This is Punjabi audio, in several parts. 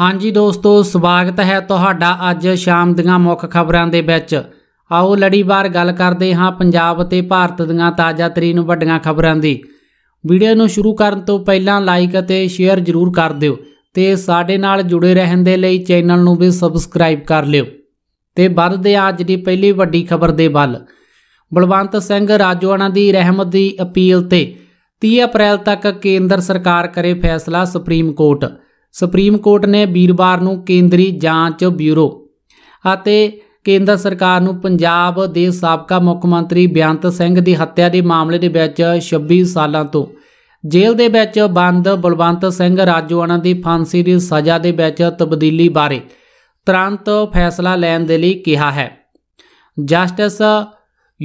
ਹਾਂਜੀ ਦੋਸਤੋ ਸਵਾਗਤ ਹੈ ਤੁਹਾਡਾ ਅੱਜ ਸ਼ਾਮ ਦੀਆਂ ਮੁੱਖ ਖਬਰਾਂ ਦੇ ਵਿੱਚ ਆਓ ਲੜੀਵਾਰ ਗੱਲ ਕਰਦੇ ਹਾਂ ਪੰਜਾਬ ਅਤੇ ਭਾਰਤ ਦੀਆਂ ਤਾਜ਼ਾ ਤਰੀਨ ਵੱਡੀਆਂ ਖਬਰਾਂ ਦੀ ਵੀਡੀਓ ਨੂੰ ਸ਼ੁਰੂ ਕਰਨ ਤੋਂ ਪਹਿਲਾਂ ਲਾਈਕ ਅਤੇ ਸ਼ੇਅਰ ਜ਼ਰੂਰ ਕਰ ਦਿਓ ਤੇ ਸਾਡੇ ਨਾਲ ਜੁੜੇ ਰਹਿਣ ਦੇ ਲਈ ਚੈਨਲ ਨੂੰ ਵੀ ਸਬਸਕ੍ਰਾਈਬ ਕਰ ਲਿਓ ਤੇ ਵੱਧਦੇ ਆ ਅੱਜ ਦੀ ਪਹਿਲੀ ਵੱਡੀ ਖਬਰ ਦੇ ਵੱਲ ਬਲਵੰਤ ਸਿੰਘ ਰਾਜੋਆਣਾ ਦੀ ਰਹਿਮਤ ਦੀ ਅਪੀਲ ਤੇ 30 ਅਪ੍ਰੈਲ ਤੱਕ ਕੇਂਦਰ ਸਰਕਾਰ ਕਰੇ ਫੈਸਲਾ ਸੁਪਰੀਮ ਕੋਰਟ ਸੁਪਰੀਮ ਕੋਰਟ ਨੇ ਵੀਰਵਾਰ ਨੂੰ ਕੇਂਦਰੀ ਜਾਂਚ ਬਿਊਰੋ ਅਤੇ ਕੇਂਦਰ ਸਰਕਾਰ ਨੂੰ ਪੰਜਾਬ ਦੇ ਸਾਬਕਾ ਮੁੱਖ ਮੰਤਰੀ ਬਿਆੰਤ ਸਿੰਘ ਦੀ ਹੱਤਿਆ ਦੇ ਮਾਮਲੇ ਦੇ ਵਿੱਚ 26 ਸਾਲਾਂ ਤੋਂ ਜੇਲ੍ਹ ਦੇ ਵਿੱਚ ਬੰਦ ਬਲਵੰਤ ਸਿੰਘ ਰਾਜੋਆਣਾ ਦੀ ਫਾਂਸੀ ਦੀ ਸਜ਼ਾ ਦੇ ਵਿੱਚ ਤਬਦੀਲੀ ਬਾਰੇ ਤੁਰੰਤ ਫੈਸਲਾ ਲੈਣ ਦੇ ਲਈ ਕਿਹਾ ਹੈ ਜਸਟਿਸ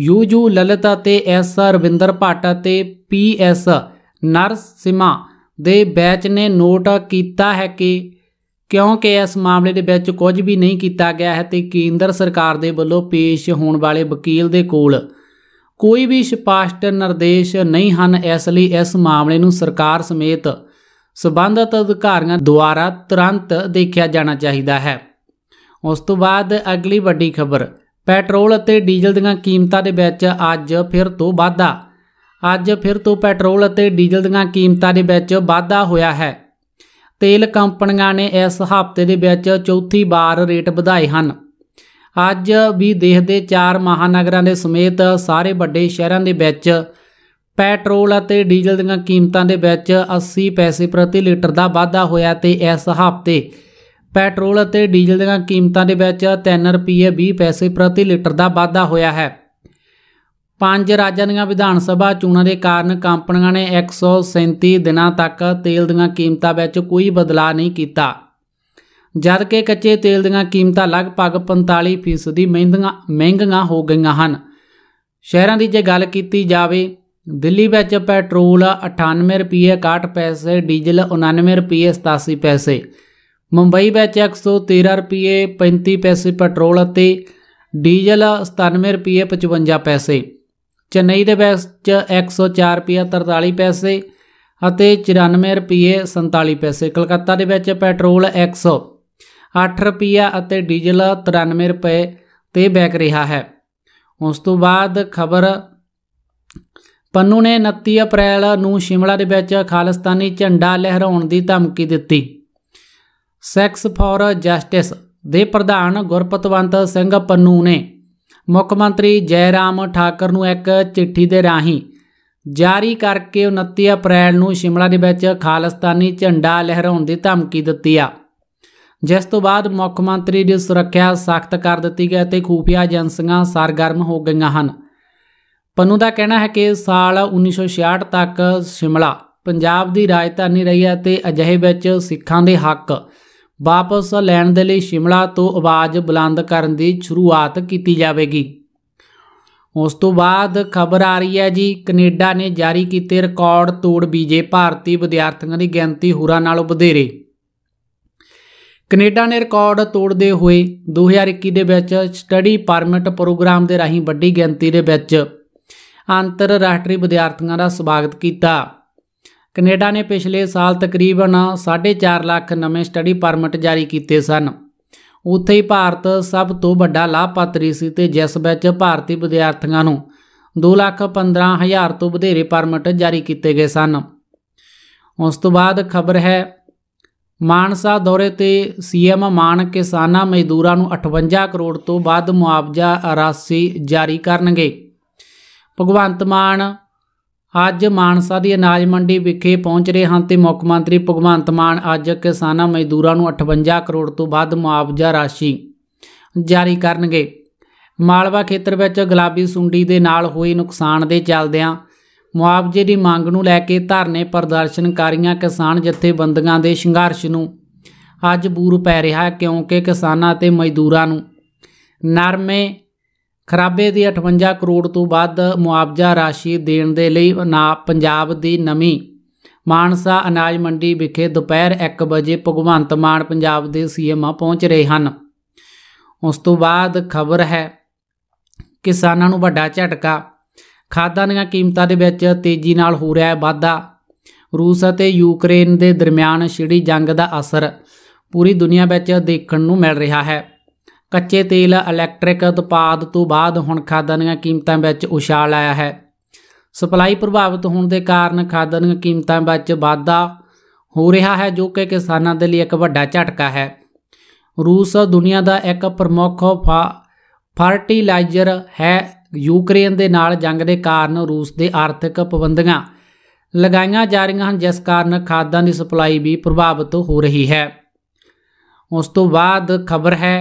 ਯੂਜੂ ਲਲਤਾ ਤੇ ਐਸ ਰਵਿੰਦਰ ਪੀ ਐਸ ਨਰਸ ਨਰਸਿਮਾ ਦੇ ਬੈਚ ਨੇ ਨੋਟ ਕੀਤਾ ਹੈ ਕਿ ਕਿਉਂਕਿ ਇਸ ਮਾਮਲੇ ਦੇ ਵਿੱਚ ਕੁਝ ਵੀ ਨਹੀਂ ਕੀਤਾ ਗਿਆ ਹੈ ਤੇ ਕੇਂਦਰ ਸਰਕਾਰ ਦੇ ਵੱਲੋਂ ਪੇਸ਼ ਹੋਣ ਵਾਲੇ ਵਕੀਲ ਦੇ ਕੋਲ ਕੋਈ ਵੀ ਸਪਸ਼ਟ ਨਿਰਦੇਸ਼ ਨਹੀਂ ਹਨ ਇਸ ਲਈ ਇਸ ਮਾਮਲੇ ਨੂੰ ਸਰਕਾਰ ਸਮੇਤ ਸਬੰਧਤ ਅਧਿਕਾਰੀਆਂ ਦੁਆਰਾ ਤੁਰੰਤ ਦੇਖਿਆ ਜਾਣਾ ਚਾਹੀਦਾ ਹੈ ਉਸ ਤੋਂ ਬਾਅਦ ਅਗਲੀ ਵੱਡੀ ਖਬਰ ਪੈਟਰੋਲ ਅਤੇ ਡੀਜ਼ਲ ਦੀਆਂ ਕੀਮਤਾਂ ਦੇ ਵਿੱਚ ਅੱਜ ਫਿਰ ਤੋਂ ਵਾਧਾ ਅੱਜ ਫਿਰ ਤੋਂ ਪੈਟਰੋਲ ਅਤੇ ਡੀਜ਼ਲ ਦੀਆਂ ਕੀਮਤਾਂ ਦੇ ਵਿੱਚ ਵਾਧਾ ਹੋਇਆ ਹੈ ਤੇਲ ਕੰਪਨੀਆਂ ਨੇ ਇਸ ਹਫ਼ਤੇ ਦੇ ਵਿੱਚ ਚੌਥੀ ਵਾਰ ਰੇਟ ਵਧਾਏ ਹਨ ਅੱਜ ਵੀ ਦੇਸ਼ ਦੇ ਚਾਰ ਮਹਾਨਗਰਾਂ ਦੇ ਸਮੇਤ ਸਾਰੇ ਵੱਡੇ ਸ਼ਹਿਰਾਂ ਦੇ ਵਿੱਚ ਪੈਟਰੋਲ ਅਤੇ ਡੀਜ਼ਲ ਦੀਆਂ ਕੀਮਤਾਂ ਦੇ ਵਿੱਚ 80 ਪੈਸੇ ਪ੍ਰਤੀ ਲੀਟਰ ਦਾ ਵਾਧਾ ਹੋਇਆ ਤੇ ਇਸ ਹਫ਼ਤੇ ਪੈਟਰੋਲ ਅਤੇ ਡੀਜ਼ਲ ਦੀਆਂ ਕੀਮਤਾਂ ਦੇ ਵਿੱਚ 3 ਰੁਪਏ 20 ਪੈਸੇ ਪ੍ਰਤੀ ਲੀਟਰ ਦਾ ਵਾਧਾ ਹੋਇਆ ਹੈ ਪੰਜ ਰਾਜਾਂ ਦੀਆਂ ਵਿਧਾਨ ਸਭਾ ਚੋਣਾਂ ਦੇ ਕਾਰਨ ਕੰਪਨੀਆਂ ਨੇ 137 ਦਿਨਾਂ ਤੱਕ ਤੇਲ ਦੀਆਂ ਕੀਮਤਾਂ ਵਿੱਚ ਕੋਈ ਬਦਲਾਅ ਨਹੀਂ ਕੀਤਾ ਜਦ ਕਿ ਕੱਚੇ ਤੇਲ ਦੀਆਂ ਕੀਮਤਾਂ ਲਗਭਗ 45% ਮਹਿੰਗੀਆਂ ਮਹਿੰਗੀਆਂ ਹੋ ਗਈਆਂ ਹਨ ਸ਼ਹਿਰਾਂ ਦੀ ਜੇ ਗੱਲ ਕੀਤੀ ਜਾਵੇ ਦਿੱਲੀ ਵਿੱਚ ਪੈਟਰੋਲ 98 ਰੁਪਏ 61 ਪੈਸੇ ਡੀਜ਼ਲ 99 ਰੁਪਏ 87 ਪੈਸੇ ਮੁੰਬਈ ਵਿੱਚ 113 ਰੁਪਏ 35 ਪੈਸੇ ਪੈਟਰੋਲ ਅਤੇ ਡੀਜ਼ਲ 97 ਰੁਪਏ 55 ਪੈਸੇ ਚੇਨਈ ਦੇ ਵਿੱਚ 104 ਰੁਪਏ 43 ਪੈਸੇ ਅਤੇ 94 ਰੁਪਏ 47 ਪੈਸੇ ਕਲਕੱਤਾ ਦੇ ਵਿੱਚ ਪੈਟਰੋਲ 108 ਰੁਪਏ ਅਤੇ ਡੀਜ਼ਲ 93 ਰੁਪਏ ਤੇ ਬੈਕ ਰਿਹਾ ਹੈ ਉਸ ਤੋਂ ਬਾਅਦ ਖਬਰ ਪੰਨੂ ਨੇ 29 ਅਪ੍ਰੈਲ ਨੂੰ ਸ਼ਿਮਲਾ ਦੇ ਵਿੱਚ ਖਾਲਸਤਾਨੀ ਝੰਡਾ ਲਹਿਰਾਉਣ ਦੀ ਧਮਕੀ ਦਿੱਤੀ ਸੈਕਸ ਫੋਰ ਜਸਟਿਸ ਦੇ ਪ੍ਰਧਾਨ ਗੁਰਪਤਵੰਤ ਸਿੰਘ ਪੰਨੂ ਨੇ ਮੁੱਖ ਮੰਤਰੀ ਜੈਰਾਮ ਠਾਕਰ ਨੂੰ ਇੱਕ ਚਿੱਠੀ ਦੇ ਰਾਹੀਂ ਜਾਰੀ ਕਰਕੇ 29 ਅਪ੍ਰੈਲ ਨੂੰ ਸ਼ਿਮਲਾ ਦੇ ਵਿੱਚ ਖਾਲਸਤਾਨੀ ਝੰਡਾ ਲਹਿਰਾਉਣ ਦੀ ਧਮਕੀ ਦਿੱਤੀ ਆ ਜਿਸ ਤੋਂ ਬਾਅਦ ਮੁੱਖ ਮੰਤਰੀ ਦੀ ਸੁਰੱਖਿਆ ਸਖਤ ਕਰ ਦਿੱਤੀ ਗਈ ਅਤੇ ਖੂਫੀਆ ਏਜੰਸੀਆਂ ਸਰਗਰਮ ਹੋ ਗਈਆਂ ਹਨ ਪੰਨੂ ਦਾ ਕਹਿਣਾ ਹੈ ਕਿ ਸਾਲ 1966 ਤੱਕ ਸ਼ਿਮਲਾ ਪੰਜਾਬ ਦੀ ਰਾਜਧਾਨੀ ਰਹੀ ਹੈ ਤੇ ਅਜਿਹੇ ਵਿੱਚ ਸਿੱਖਾਂ ਦੇ ਹੱਕ ਵਾਪਸ ਲੈਣ ਦੇ ਲਈ ਸ਼ਿਮਲਾ ਤੋਂ ਆਵਾਜ਼ ਬੁਲੰਦ ਕਰਨ ਦੀ ਸ਼ੁਰੂਆਤ ਕੀਤੀ ਜਾਵੇਗੀ ਉਸ ਤੋਂ ਬਾਅਦ ਖਬਰ ਆ ਰਹੀ ਹੈ ਜੀ ਕੈਨੇਡਾ ਨੇ ਜਾਰੀ ਕੀਤੇ ਰਿਕਾਰਡ ਤੋੜ ਵੀਜ਼ੇ ਭਾਰਤੀ ਵਿਦਿਆਰਥੀਆਂ ਦੀ ਗਿਣਤੀ ਹੋਰਾਂ ਨਾਲੋਂ ਵਧੇਰੇ ਕੈਨੇਡਾ ਨੇ ਰਿਕਾਰਡ ਤੋੜਦੇ ਹੋਏ 2021 ਦੇ ਵਿੱਚ ਸਟੱਡੀ ਪਰਮਿਟ ਪ੍ਰੋਗਰਾਮ ਦੇ ਰਾਹੀਂ ਵੱਡੀ ਗਿਣਤੀ ਦੇ ਵਿੱਚ ਅੰਤਰਰਾਸ਼ਟਰੀ ਵਿਦਿਆਰਥੀਆਂ ਦਾ ਸਵਾਗਤ ਕੀਤਾ ਕੈਨੇਡਾ ਨੇ ਪਿਛਲੇ ਸਾਲ ਤਕਰੀਬਨ 4.5 ਲੱਖ ਨਵੇਂ ਸਟੱਡੀ ਪਰਮਿਟ ਜਾਰੀ ਕੀਤੇ ਸਨ ਉੱਥੇ ਹੀ ਭਾਰਤ ਸਭ ਤੋਂ ਵੱਡਾ ਲਾਭਪਾਤਰੀ ਸੀ ਤੇ ਜਿਸ ਵਿੱਚ ਭਾਰਤੀ ਵਿਦਿਆਰਥੀਆਂ ਨੂੰ 2,15,000 ਤੋਂ ਵਧੇਰੇ ਪਰਮਿਟ ਜਾਰੀ ਕੀਤੇ ਗਏ ਸਨ ਉਸ ਤੋਂ ਬਾਅਦ ਖਬਰ ਹੈ ਮਾਨਸਾ ਦੌਰੇ ਤੇ ਸੀਐਮ ਮਾਨ ਕਿਸਾਨਾਂ ਮਜ਼ਦੂਰਾਂ ਨੂੰ 58 ਕਰੋੜ ਤੋਂ ਵੱਧ ਮੁਆਵਜ਼ਾ ਰਾਸ਼ੀ ਜਾਰੀ ਕਰਨਗੇ ਭਗਵੰਤ ਮਾਨ ਅੱਜ ਮਾਨਸਾ ਦੀ ਅਨਾਜ ਮੰਡੀ ਵਿਖੇ ਪਹੁੰਚ ਰਹੇ ਹਨ ਤੇ ਮੁੱਖ ਮੰਤਰੀ ਭਗਵੰਤ ਮਾਨ ਅੱਜ ਕਿਸਾਨਾਂ ਮਜ਼ਦੂਰਾਂ ਨੂੰ 58 ਕਰੋੜ ਤੋਂ ਵੱਧ ਮੁਆਵਜ਼ਾ ਰਾਸ਼ੀ ਜਾਰੀ ਕਰਨਗੇ ਮਾਲਵਾ ਖੇਤਰ ਵਿੱਚ ਗੁਲਾਬੀ ਸੁੰਡੀ ਦੇ ਨਾਲ ਹੋਏ ਨੁਕਸਾਨ ਦੇ ਚੱਲਦਿਆਂ ਮੁਆਵਜ਼ੇ ਦੀ ਮੰਗ ਨੂੰ ਲੈ ਕੇ ਧਰਨੇ ਪ੍ਰਦਰਸ਼ਨਕਾਰੀਆਂ ਕਿਸਾਨ ਜਥੇਬੰਦੀਆਂ ਦੇ ਸੰਘਰਸ਼ ਨੂੰ ਅੱਜ ਬੂਰ ਪੈ ਰਿਹਾ ਕਿਉਂਕਿ ਕਿਸਾਨਾਂ ਤੇ ਮਜ਼ਦੂਰਾਂ ਨੂੰ ਨਰਮੇ ਖਰਾਬੇ ਦੀ 58 ਕਰੋੜ ਤੋਂ ਵੱਧ ਮੁਆਵਜ਼ਾ ਰਾਸ਼ੀ ਦੇਣ ਦੇ ਲਈ ਪੰਜਾਬ ਦੀ ਨਵੀਂ ਮਾਨਸਾ ਅਨਾਜ ਮੰਡੀ ਵਿਖੇ ਦੁਪਹਿਰ 1 ਵਜੇ ਭਗਵੰਤ ਮਾਨ ਪੰਜਾਬ ਦੇ ਸੀਐਮ ਆ ਪਹੁੰਚ ਰਹੇ ਹਨ ਉਸ ਤੋਂ ਬਾਅਦ ਖਬਰ ਹੈ ਕਿਸਾਨਾਂ ਨੂੰ ਵੱਡਾ ਝਟਕਾ ਖਾਦਾਂ ਦੀਆਂ ਕੀਮਤਾਂ ਦੇ ਵਿੱਚ ਤੇਜ਼ੀ ਨਾਲ ਹੋ ਰਿਹਾ ਹੈ ਵਾਧਾ ਰੂਸ ਅਤੇ ਯੂਕਰੇਨ ਦੇ ਦਰਮਿਆਨ ਛਿੜੀ ਜੰਗ ਦਾ ਅਸਰ ਪੂਰੀ ਦੁਨੀਆ ਵਿੱਚ ਦੇਖਣ ਨੂੰ ਮਿਲ ਰਿਹਾ ਹੈ ਕੱਚੇ ਤੇਲ ਇਲੈਕਟ੍ਰਿਕ ਉਤਪਾਦ ਤੋਂ ਬਾਅਦ ਹੁਣ ਖਾਦਾਂ ਦੀਆਂ ਕੀਮਤਾਂ ਵਿੱਚ ਉਛਾਲ ਆਇਆ ਹੈ ਸਪਲਾਈ ਪ੍ਰਭਾਵਿਤ ਹੋਣ ਦੇ ਕਾਰਨ ਖਾਦਾਂ ਦੀਆਂ ਕੀਮਤਾਂ ਵਿੱਚ ਵਾਧਾ ਹੋ ਰਿਹਾ ਹੈ ਜੋ ਕਿ ਕਿਸਾਨਾਂ ਦੇ ਲਈ ਇੱਕ ਵੱਡਾ ਝਟਕਾ ਹੈ ਰੂਸ ਦੁਨੀਆ ਦਾ ਇੱਕ ਪ੍ਰਮੁੱਖ ਫਰਟੀਲਾਈਜ਼ਰ ਹੈ ਯੂਕਰੇਨ ਦੇ ਨਾਲ ਜੰਗ ਦੇ ਕਾਰਨ ਰੂਸ ਦੇ ਆਰਥਿਕ ਪਾਬੰਦੀਆਂ ਲਗਾਈਆਂ ਜਾ ਰਹੀਆਂ ਹਨ ਜਿਸ ਕਾਰਨ ਖਾਦਾਂ ਦੀ ਸਪਲਾਈ ਵੀ ਪ੍ਰਭਾਵਿਤ ਹੋ ਰਹੀ ਹੈ ਉਸ ਤੋਂ ਬਾਅਦ ਖਬਰ ਹੈ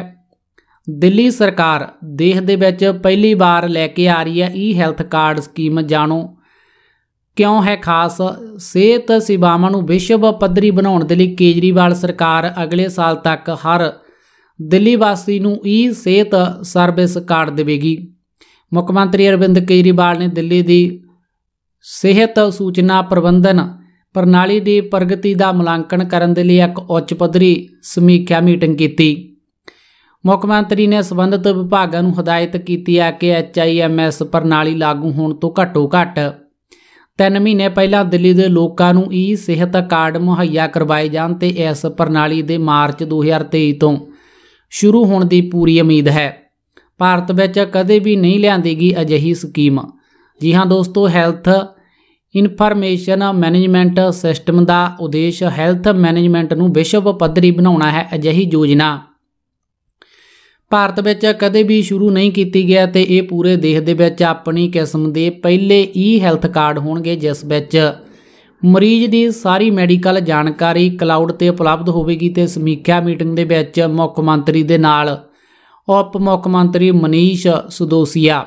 ਦਿੱਲੀ ਸਰਕਾਰ ਦੇਸ਼ ਦੇ ਵਿੱਚ ਪਹਿਲੀ ਵਾਰ ਲੈ ਕੇ ਆ ਰਹੀ ਹੈ ਈ ਹੈਲਥ ਕਾਰਡ ਸਕੀਮ ਜਾਣੋ ਕਿਉਂ ਹੈ ਖਾਸ ਸਿਹਤ ਸੇਵਾਵਾਂ ਨੂੰ ਵਿਸ਼ਵ ਪੱਧਰੀ ਬਣਾਉਣ ਦੇ ਲਈ ਕੇਜਰੀਵਾਲ ਸਰਕਾਰ ਅਗਲੇ ਸਾਲ ਤੱਕ ਹਰ ਦਿੱਲੀ ਵਾਸੀ ਨੂੰ ਈ ਸਿਹਤ ਸਰਵਿਸ ਕਾਰਡ ਦੇਵੇਗੀ ਮੁੱਖ ਮੰਤਰੀ ਅਰਵਿੰਦ ਕੇਜਰੀਵਾਲ ਨੇ ਦਿੱਲੀ ਦੀ ਸਿਹਤ ਸੂਚਨਾ ਪ੍ਰਬੰਧਨ ਪ੍ਰਣਾਲੀ ਦੀ ਪ੍ਰਗਤੀ ਦਾ ਮੁਲਾਂਕਣ ਕਰਨ ਦੇ ਲਈ ਇੱਕ ਉੱਚ ਪੱਧਰੀ ਸਮੀਖਿਆ ਮੀਟਿੰਗ ਕੀਤੀ ਮੁੱਖ ਮੰਤਰੀ ਨੇ ਸਬੰਧਤ ਵਿਭਾਗਾਂ ਨੂੰ ਹਦਾਇਤ ਕੀਤੀ ਹੈ ਕਿ ਐਚਆਈਐਮਐਸ ਪ੍ਰਣਾਲੀ ਲਾਗੂ ਹੋਣ ਤੋਂ ਘੱਟੋ ਘੱਟ 3 ਮਹੀਨੇ ਪਹਿਲਾਂ ਦਿੱਲੀ ਦੇ ਲੋਕਾਂ ਨੂੰ ਈ ਸਿਹਤ ਕਾਰਡ ਮੁਹੱਈਆ ਕਰਵਾਏ ਜਾਣ ਤੇ ਇਸ ਪ੍ਰਣਾਲੀ ਦੇ ਮਾਰਚ 2023 ਤੋਂ ਸ਼ੁਰੂ ਹੋਣ ਦੀ ਪੂਰੀ ਉਮੀਦ ਹੈ ਭਾਰਤ ਵਿੱਚ ਕਦੇ ਵੀ ਨਹੀਂ ਲਿਆਂਦੀਗੀ ਅਜਿਹੀ ਸਕੀਮ ਜੀ ਹਾਂ ਦੋਸਤੋ ਹੈਲਥ ਇਨਫੋਰਮੇਸ਼ਨ ਮੈਨੇਜਮੈਂਟ ਸਿਸਟਮ ਦਾ ਉਦੇਸ਼ ਹੈਲਥ ਮੈਨੇਜਮੈਂਟ ਨੂੰ ਵਿਸ਼ਵ ਪੱਧਰੀ ਬਣਾਉਣਾ ਹੈ ਅਜਿਹੀ ਯੋਜਨਾ ਭਾਰਤ ਵਿੱਚ ਕਦੇ ਵੀ ਸ਼ੁਰੂ ਨਹੀਂ ਕੀਤੀ ਗਿਆ ਤੇ ਇਹ ਪੂਰੇ ਦੇਸ਼ ਦੇ ਵਿੱਚ ਆਪਣੀ ਕਿਸਮ ਦੇ ਪਹਿਲੇ ਈ ਹੈਲਥ ਕਾਰਡ ਹੋਣਗੇ ਜਿਸ ਵਿੱਚ ਮਰੀਜ਼ ਦੀ ਸਾਰੀ ਮੈਡੀਕਲ ਜਾਣਕਾਰੀ ਕਲਾਉਡ ਤੇ ਉਪਲਬਧ ਹੋਵੇਗੀ ਤੇ ਸਮੀਖਿਆ ਮੀਟਿੰਗ ਦੇ ਵਿੱਚ ਮੁੱਖ ਮੰਤਰੀ ਦੇ ਨਾਲ ਉਪ ਮੁੱਖ ਮੰਤਰੀ ਮਨੀਸ਼ ਸੁਦੋਸੀਆ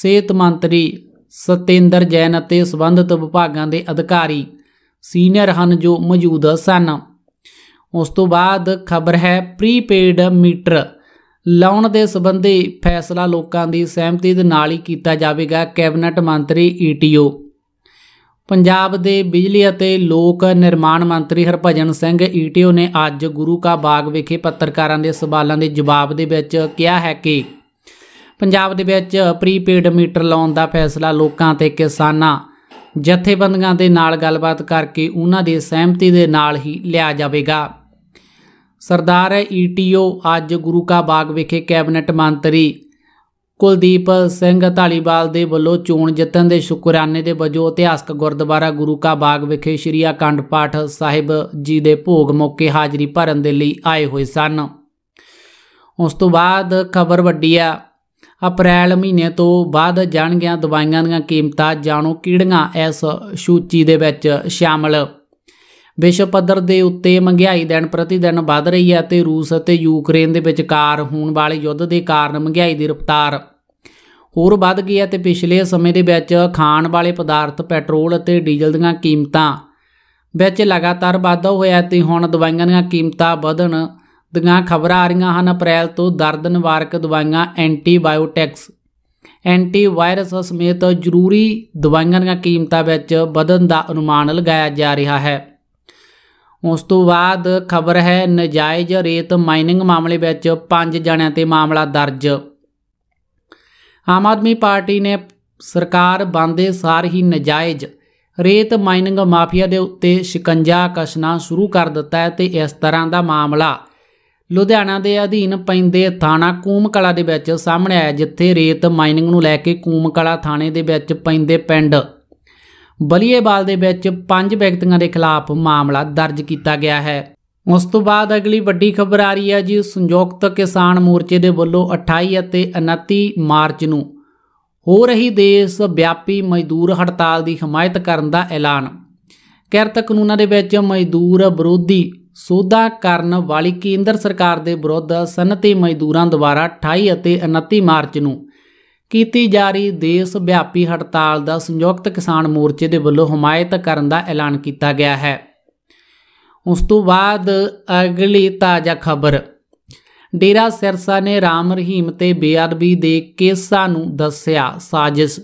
ਸਿਹਤ ਮੰਤਰੀ ਸਤੇਂਦਰ ਜੈਨ ਅਤੇ ਸਬੰਧਤ ਵਿਭਾਗਾਂ ਦੇ ਅਧਿਕਾਰੀ ਸੀਨੀਅਰ ਹਨ ਜੋ ਮੌਜੂਦ ਸਨ ਉਸ ਤੋਂ ਬਾਅਦ ਖਬਰ ਹੈ ਪ੍ਰੀਪੇਡ ਮੀਟਰ ਲਾਉਣ ਦੇ ਸੰਬੰਧੀ ਫੈਸਲਾ ਲੋਕਾਂ ਦੀ ਸਹਿਮਤੀ ਦੇ ਨਾਲ ਹੀ ਕੀਤਾ ਜਾਵੇਗਾ ਕੈਬਨਟ ਮੰਤਰੀ ਈਟੀਓ ਪੰਜਾਬ ਦੇ ਬਿਜਲੀ ਅਤੇ ਲੋਕ ਨਿਰਮਾਣ ਮੰਤਰੀ ਹਰਭਜਨ ਸਿੰਘ ਈਟੀਓ ਨੇ ਅੱਜ ਗੁਰੂ ਕਾ ਬਾਗ ਵਿਖੇ ਪੱਤਰਕਾਰਾਂ ਦੇ ਸਵਾਲਾਂ ਦੇ ਜਵਾਬ ਦੇ ਵਿੱਚ ਕਿਹਾ ਹੈ ਕਿ ਪੰਜਾਬ ਦੇ ਵਿੱਚ ਪ੍ਰੀਪੇਡ ਮੀਟਰ ਲਾਉਣ ਦਾ ਫੈਸਲਾ ਲੋਕਾਂ ਤੇ ਕਿਸਾਨਾਂ ਜਥੇਬੰਦੀਆਂ ਦੇ ਨਾਲ ਗੱਲਬਾਤ ਕਰਕੇ ਉਹਨਾਂ ਦੀ ਸਹਿਮਤੀ ਦੇ ਨਾਲ ਹੀ ਲਿਆ ਜਾਵੇਗਾ ਸਰਦਾਰ ਈਟੀਓ ਅੱਜ ਗੁਰੂ ਕਾ ਬਾਗ ਵਿਖੇ ਕੈਬਨਿਟ ਮੰਤਰੀ ਕੁਲਦੀਪ ਸਿੰਘ ਧਾਲੀਵਾਲ ਦੇ ਵੱਲੋਂ ਚੋਣ ਜਿੱਤਣ ਦੇ ਸ਼ੁਕਰਾਨੇ ਦੇ ਵਜੋਂ ਇਤਿਹਾਸਕ ਗੁਰਦੁਆਰਾ ਗੁਰੂ ਕਾ ਬਾਗ ਵਿਖੇ ਸ਼੍ਰੀ ਅਕੰਡ ਪਾਠ ਸਾਹਿਬ ਜੀ ਦੇ ਭੋਗ ਮੌਕੇ ਹਾਜ਼ਰੀ ਭਰਨ ਦੇ ਲਈ ਆਏ ਹੋਏ ਸਨ ਉਸ ਤੋਂ ਬਾਅਦ ਖਬਰ ਵੱਡੀ ਆ ਅਪ੍ਰੈਲ ਮਹੀਨੇ ਤੋਂ ਬਾਅਦ ਜਾਣ ਗਿਆ ਦਵਾਈਆਂ ਦੀਆਂ ਕੀਮਤਾਂ ਜਾਣੋ ਕਿਹੜੀਆਂ ਇਸ ਸੂਚੀ ਦੇ ਵਿੱਚ ਸ਼ਾਮਲ ਵਿਸ਼ਵ ਪੱਧਰ ਦੇ ਉੱਤੇ ਮਹਿੰਗਾਈ ਦਿਨ ਪ੍ਰਤੀ ਦਿਨ ਵੱਧ ਰਹੀ ਹੈ ਅਤੇ ਰੂਸ ਅਤੇ ਯੂਕਰੇਨ ਦੇ ਵਿਚਕਾਰ ਹੋਣ ਵਾਲੇ ਯੁੱਧ ਦੇ ਕਾਰਨ ਮਹਿੰਗਾਈ ਦੀ ਰਫ਼ਤਾਰ ਹੋਰ ਵੱਧ ਗਈ ਹੈ ਤੇ ਪਿਛਲੇ ਸਮੇਂ ਦੇ ਵਿੱਚ ਖਾਣ ਵਾਲੇ ਪਦਾਰਥ ਪੈਟਰੋਲ ਅਤੇ ਡੀਜ਼ਲ ਦੀਆਂ ਕੀਮਤਾਂ ਵਿੱਚ ਲਗਾਤਾਰ ਵਾਧਾ ਹੋਇਆ ਤੇ ਹੁਣ ਦਵਾਈਆਂ ਦੀਆਂ ਕੀਮਤਾਂ ਵਧਣ ਦੀਆਂ ਖਬਰਾਂ ਆ ਰਹੀਆਂ ਹਨ ਅਪ੍ਰੈਲ ਤੋਂ ਦਰਦ ਨਿਵਾਰਕ ਦਵਾਈਆਂ ਐਂਟੀਬਾਇਓਟਿਕਸ ਐਂਟੀਵਾਇਰਸ ਸਮੇਤ ਜ਼ਰੂਰੀ ਦਵਾਈਆਂ ਦੀਆਂ ਕੀਮਤਾਂ ਵਿੱਚ ਵਧਣ ਦਾ ਅਨੁਮਾਨ ਲਗਾਇਆ ਜਾ ਰਿਹਾ ਹੈ ਉਸ ਤੋਂ ਬਾਅਦ ਖਬਰ ਹੈ ਨਜਾਇਜ਼ ਰੇਤ ਮਾਈਨਿੰਗ ਮਾਮਲੇ ਵਿੱਚ ਪੰਜ ਜਣਿਆਂ ਤੇ ਮਾਮਲਾ ਦਰਜ ਆਮ ਆਦਮੀ ਪਾਰਟੀ ਨੇ ਸਰਕਾਰ ਬੰਦੇ ਸਾਰ ਹੀ ਨਜਾਇਜ਼ ਰੇਤ ਮਾਈਨਿੰਗ ਮਾਫੀਆ ਦੇ ਉੱਤੇ ਸ਼ਿਕੰਜਾ ਕਸ਼ਣਾ ਸ਼ੁਰੂ ਕਰ ਦਿੱਤਾ ਹੈ ਤੇ ਇਸ ਤਰ੍ਹਾਂ ਦਾ ਮਾਮਲਾ ਲੁਧਿਆਣਾ ਦੇ ਅਧੀਨ ਪੈਂਦੇ ਥਾਣਾ ਕੂਮਕਲਾ ਦੇ ਵਿੱਚ ਸਾਹਮਣੇ ਆਇਆ ਜਿੱਥੇ ਰੇਤ ਮਾਈਨਿੰਗ ਨੂੰ ਲੈ ਕੇ ਕੂਮਕਲਾ ਥਾਣੇ ਦੇ ਵਿੱਚ ਪੈਂਦੇ ਪਿੰਡ ਬਲੀਏਵਾਲ ਦੇ ਵਿੱਚ ਪੰਜ ਵਿਅਕਤੀਆਂ ਦੇ ਖਿਲਾਫ ਮਾਮਲਾ ਦਰਜ ਕੀਤਾ ਗਿਆ ਹੈ ਉਸ ਤੋਂ ਬਾਅਦ ਅਗਲੀ ਵੱਡੀ ਖਬਰ ਆ ਰਹੀ ਹੈ ਜੀ ਸੰਯੁਕਤ ਕਿਸਾਨ ਮੋਰਚੇ ਦੇ ਵੱਲੋਂ 28 ਅਤੇ 29 ਮਾਰਚ ਨੂੰ ਹੋ ਰਹੀ ਦੇਸ਼ ਵਿਆਪੀ ਮਜ਼ਦੂਰ ਹੜਤਾਲ ਦੀ ਹਮਾਇਤ ਕਰਨ ਦਾ ਐਲਾਨ ਕਿਰਤ ਕਾਨੂੰਨਾਂ ਦੇ ਵਿੱਚ ਮਜ਼ਦੂਰ ਵਿਰੋਧੀ ਸੋਧਾ ਕਰਨ ਵਾਲੀ ਕੇਂਦਰ ਸਰਕਾਰ ਦੇ ਵਿਰੁੱਧ ਸਨਤੀ ਮਜ਼ਦੂਰਾਂ ਦੁਆਰਾ 28 ਅਤੇ 29 ਮਾਰਚ ਨੂੰ ਕੀਤੀ ਜਾ ਰਹੀ ਦੇਸ਼ ਵਿਆਪੀ ਹੜਤਾਲ ਦਾ ਸੰਯੁਕਤ ਕਿਸਾਨ ਮੋਰਚੇ ਦੇ ਵੱਲੋਂ ਹਮਾਇਤ ਕਰਨ ਦਾ ਐਲਾਨ ਕੀਤਾ ਗਿਆ ਹੈ ਉਸ ਤੋਂ ਬਾਅਦ ਅਗਲੀ ਤਾਜ਼ਾ ਖਬਰ ਡੇਰਾ ਸਿਰਸਾ ਨੇ ਰਾਮ ਰਹੀਮ ਤੇ ਬੇਅਦਬੀ ਦੇ ਕੇਸਾਂ ਨੂੰ ਦੱਸਿਆ ਸਾਜ਼ਿਸ਼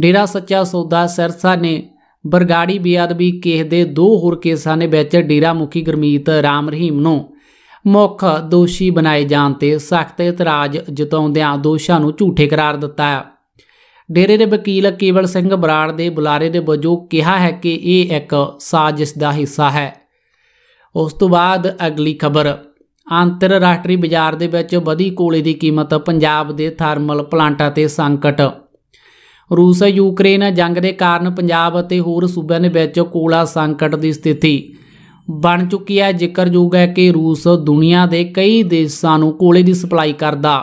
ਡੇਰਾ ਸੱਚਾ ਸੌਦਾ ਸਿਰਸਾ ਨੇ ਬਰਗਾੜੀ ਬੇਅਦਬੀ ਕੇਸ ਦੇ ਦੋ ਹੋਰ ਕੇਸਾਂ ਨੇ ਵਿੱਚ ਡੇਰਾ ਮੁਖੀ ਗਰਮੀਤ ਰਾਮ ਰਹੀਮ ਨੂੰ ਮੁੱਖ ਦੋਸ਼ੀ ਬਣਾਏ ਜਾਣ ਤੇ ਸਖਤ ਇਤਰਾਜ਼ ਜਤਾਉਂਦਿਆਂ ਦੋਸ਼ਾਂ ਨੂੰ ਝੂਠੇ ਕਰਾਰ ਦਿੱਤਾ ਹੈ ਡੇਰੇ ਦੇ ਵਕੀਲ ਕੇਵਲ ਸਿੰਘ ਬਰਾੜ ਦੇ ਬੁਲਾਰੇ ਦੇ ਵਜੋਂ ਕਿਹਾ ਹੈ ਕਿ ਇਹ ਇੱਕ ਸਾਜ਼ਿਸ਼ ਦਾ ਹਿੱਸਾ ਹੈ ਉਸ ਤੋਂ ਬਾਅਦ ਅਗਲੀ ਖਬਰ ਅੰਤਰਰਾਸ਼ਟਰੀ ਬਾਜ਼ਾਰ ਦੇ ਵਿੱਚ ਵਧੀ ਕੋਲੇ ਦੀ ਕੀਮਤ ਪੰਜਾਬ ਦੇ ਥਰਮਲ ਪਲਾਂਟਾਂ ਤੇ ਸੰਕਟ ਰੂਸ ਯੂਕਰੇਨ ਜੰਗ ਦੇ ਕਾਰਨ ਪੰਜਾਬ ਅਤੇ ਹੋਰ ਸੂਬਿਆਂ ਦੇ ਵਿੱਚ ਕੋਲਾ ਸੰਕਟ ਦੀ ਸਥਿਤੀ ਬਣ ਚੁੱਕੀ ਹੈ ਜ਼ਿਕਰਯੋਗ ਹੈ ਕਿ ਰੂਸ ਦੁਨੀਆ ਦੇ ਕਈ ਦੇਸ਼ਾਂ ਨੂੰ ਕੋਲੇ ਦੀ ਸਪਲਾਈ ਕਰਦਾ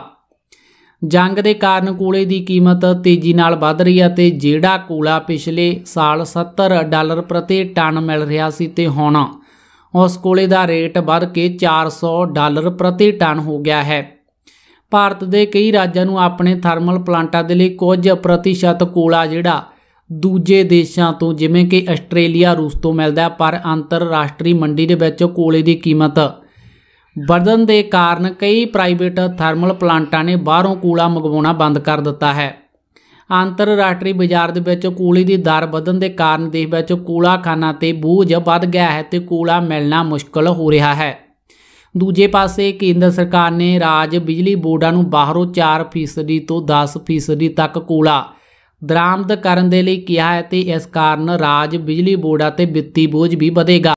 ਜੰਗ ਦੇ ਕਾਰਨ ਕੋਲੇ ਦੀ ਕੀਮਤ ਤੇਜ਼ੀ ਨਾਲ ਵੱਧ ਰਹੀ ਹੈ ਤੇ ਜਿਹੜਾ ਕੋਲਾ ਪਿਛਲੇ ਸਾਲ 70 ਡਾਲਰ ਪ੍ਰਤੀ ਟਨ ਮਿਲ ਰਿਹਾ ਸੀ ਤੇ ਹੁਣ ਉਸ ਕੋਲੇ ਦਾ ਰੇਟ ਵੱਧ ਕੇ 400 ਡਾਲਰ ਪ੍ਰਤੀ ਟਨ ਹੋ ਗਿਆ ਹੈ ਭਾਰਤ ਦੇ ਕਈ ਰਾਜਾਂ ਨੂੰ ਆਪਣੇ ਥਰਮਲ ਪਲਾਂਟਾਂ ਦੇ ਲਈ ਕੁਝ ਪ੍ਰਤੀਸ਼ਤ ਕੋਲਾ ਜਿਹੜਾ ਦੂਜੇ ਦੇਸ਼ਾਂ ਤੋਂ ਜਿਵੇਂ ਕਿ ਆਸਟ੍ਰੇਲੀਆ ਰੂਸ ਤੋਂ ਮਿਲਦਾ ਪਰ ਅੰਤਰਰਾਸ਼ਟਰੀ ਮੰਡੀ ਦੇ ਵਿੱਚ ਕੋਲੇ ਦੀ ਕੀਮਤ ਵਧਣ ਦੇ ਕਾਰਨ ਕਈ ਪ੍ਰਾਈਵੇਟ ਥਰਮਲ ਪਲਾਂਟਾਂ ਨੇ ਬਾਹਰੋਂ ਕੋਲਾ ਮੰਗਵਾਉਣਾ ਬੰਦ ਕਰ ਦਿੱਤਾ ਹੈ ਅੰਤਰਰਾਸ਼ਟਰੀ ਬਾਜ਼ਾਰ ਦੇ ਵਿੱਚ ਕੋਲੇ ਦੀ ਦਰ ਵਧਣ ਦੇ ਕਾਰਨ ਦੇਸ਼ ਵਿੱਚ ਕੋਲਾ ਖਾਨਾ ਤੇ ਬੋਝ ਵੱਧ ਗਿਆ ਹੈ ਤੇ ਕੋਲਾ ਮਿਲਣਾ ਮੁਸ਼ਕਲ ਹੋ ਰਿਹਾ ਹੈ ਦੂਜੇ ਪਾਸੇ ਕੇਂਦਰ ਸਰਕਾਰ ਨੇ ਰਾਜ ਬਿਜਲੀ ਬੋਰਡਾਂ ਨੂੰ ਬਾਹਰੋਂ 4% ਤੋਂ 10% ਤੱਕ ਕੋਲਾ ਦਰਾਮਦ ਕਰਨ ਦੇ ਲਈ ਕਿਹਾ ਹੈ ਤੇ ਇਸ ਕਾਰਨ ਰਾਜ ਬਿਜਲੀ ਬੋਰਡ ਅਤੇ ਵਿੱਤੀ ਬੋਝ ਵੀ ਵਧੇਗਾ